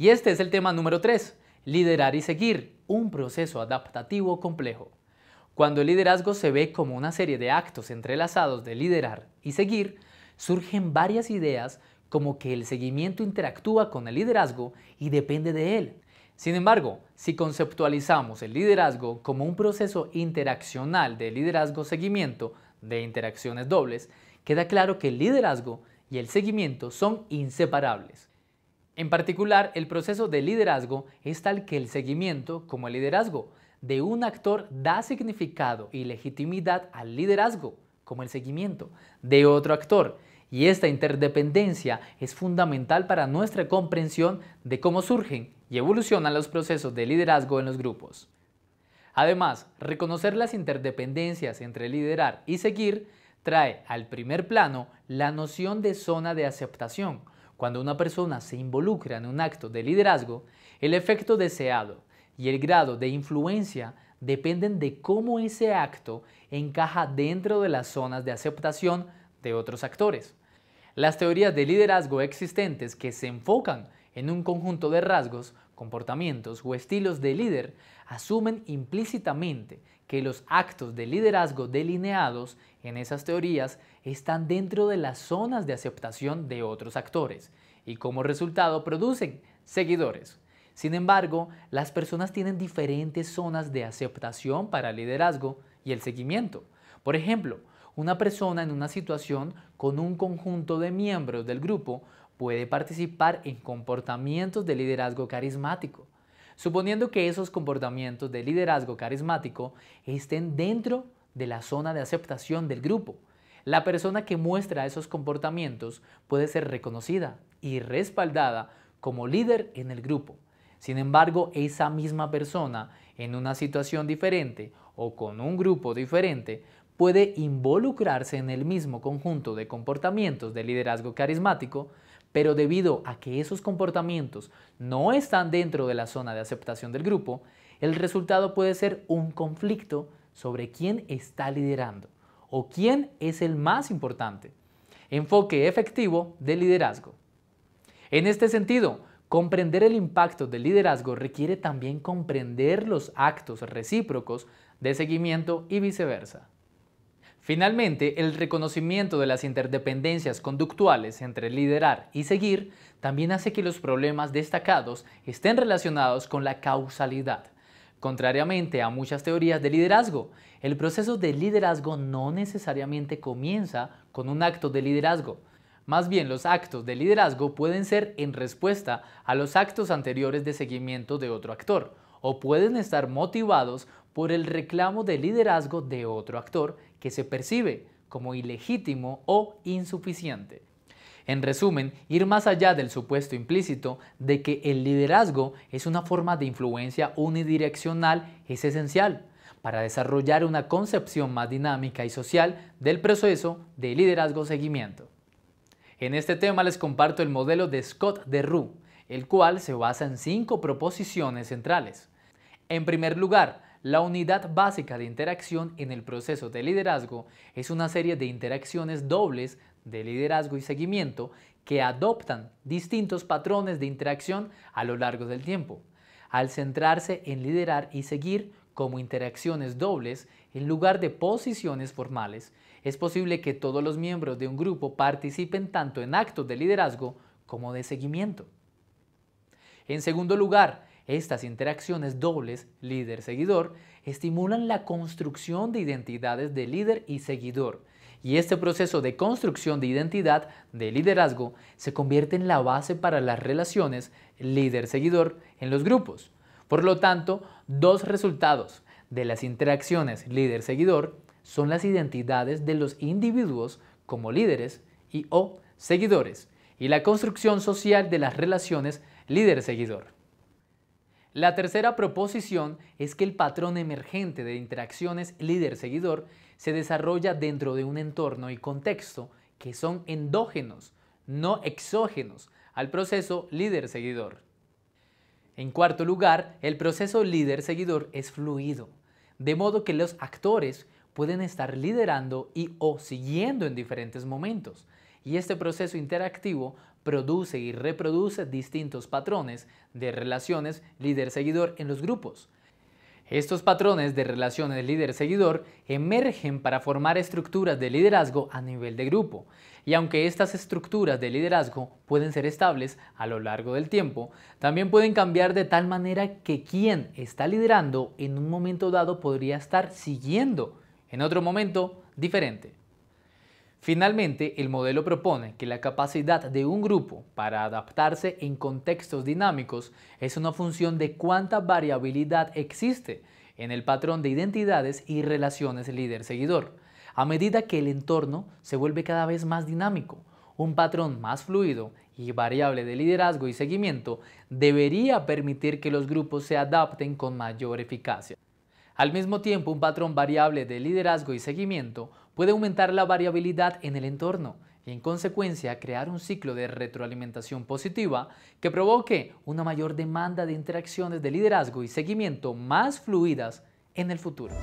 Y este es el tema número 3, liderar y seguir, un proceso adaptativo complejo. Cuando el liderazgo se ve como una serie de actos entrelazados de liderar y seguir, surgen varias ideas como que el seguimiento interactúa con el liderazgo y depende de él. Sin embargo, si conceptualizamos el liderazgo como un proceso interaccional de liderazgo-seguimiento de interacciones dobles, queda claro que el liderazgo y el seguimiento son inseparables. En particular, el proceso de liderazgo es tal que el seguimiento, como el liderazgo, de un actor da significado y legitimidad al liderazgo, como el seguimiento, de otro actor. Y esta interdependencia es fundamental para nuestra comprensión de cómo surgen y evolucionan los procesos de liderazgo en los grupos. Además, reconocer las interdependencias entre liderar y seguir trae al primer plano la noción de zona de aceptación, cuando una persona se involucra en un acto de liderazgo, el efecto deseado y el grado de influencia dependen de cómo ese acto encaja dentro de las zonas de aceptación de otros actores. Las teorías de liderazgo existentes que se enfocan en un conjunto de rasgos, comportamientos o estilos de líder asumen implícitamente que los actos de liderazgo delineados en esas teorías están dentro de las zonas de aceptación de otros actores y como resultado producen seguidores. Sin embargo, las personas tienen diferentes zonas de aceptación para el liderazgo y el seguimiento. Por ejemplo, una persona en una situación con un conjunto de miembros del grupo puede participar en comportamientos de liderazgo carismático, suponiendo que esos comportamientos de liderazgo carismático estén dentro de la zona de aceptación del grupo. La persona que muestra esos comportamientos puede ser reconocida y respaldada como líder en el grupo. Sin embargo, esa misma persona en una situación diferente o con un grupo diferente puede involucrarse en el mismo conjunto de comportamientos de liderazgo carismático, pero debido a que esos comportamientos no están dentro de la zona de aceptación del grupo, el resultado puede ser un conflicto sobre quién está liderando o quién es el más importante. Enfoque efectivo de liderazgo. En este sentido, comprender el impacto del liderazgo requiere también comprender los actos recíprocos de seguimiento y viceversa. Finalmente, el reconocimiento de las interdependencias conductuales entre liderar y seguir también hace que los problemas destacados estén relacionados con la causalidad. Contrariamente a muchas teorías de liderazgo, el proceso de liderazgo no necesariamente comienza con un acto de liderazgo. Más bien los actos de liderazgo pueden ser en respuesta a los actos anteriores de seguimiento de otro actor o pueden estar motivados por el reclamo de liderazgo de otro actor que se percibe como ilegítimo o insuficiente. En resumen, ir más allá del supuesto implícito de que el liderazgo es una forma de influencia unidireccional es esencial para desarrollar una concepción más dinámica y social del proceso de liderazgo-seguimiento. En este tema les comparto el modelo de Scott de rue, el cual se basa en cinco proposiciones centrales. En primer lugar, la unidad básica de interacción en el proceso de liderazgo es una serie de interacciones dobles de liderazgo y seguimiento que adoptan distintos patrones de interacción a lo largo del tiempo. Al centrarse en liderar y seguir como interacciones dobles en lugar de posiciones formales, es posible que todos los miembros de un grupo participen tanto en actos de liderazgo como de seguimiento. En segundo lugar, estas interacciones dobles líder-seguidor estimulan la construcción de identidades de líder y seguidor, y este proceso de construcción de identidad de liderazgo se convierte en la base para las relaciones líder-seguidor en los grupos. Por lo tanto, dos resultados de las interacciones líder-seguidor son las identidades de los individuos como líderes y o seguidores y la construcción social de las relaciones líder-seguidor. La tercera proposición es que el patrón emergente de interacciones líder-seguidor se desarrolla dentro de un entorno y contexto que son endógenos, no exógenos, al proceso líder-seguidor. En cuarto lugar, el proceso líder-seguidor es fluido, de modo que los actores pueden estar liderando y o siguiendo en diferentes momentos, y este proceso interactivo produce y reproduce distintos patrones de relaciones líder-seguidor en los grupos. Estos patrones de relaciones líder-seguidor emergen para formar estructuras de liderazgo a nivel de grupo, y aunque estas estructuras de liderazgo pueden ser estables a lo largo del tiempo, también pueden cambiar de tal manera que quien está liderando en un momento dado podría estar siguiendo en otro momento diferente. Finalmente, el modelo propone que la capacidad de un grupo para adaptarse en contextos dinámicos es una función de cuánta variabilidad existe en el patrón de identidades y relaciones líder-seguidor, a medida que el entorno se vuelve cada vez más dinámico. Un patrón más fluido y variable de liderazgo y seguimiento debería permitir que los grupos se adapten con mayor eficacia. Al mismo tiempo, un patrón variable de liderazgo y seguimiento puede aumentar la variabilidad en el entorno y en consecuencia crear un ciclo de retroalimentación positiva que provoque una mayor demanda de interacciones de liderazgo y seguimiento más fluidas en el futuro.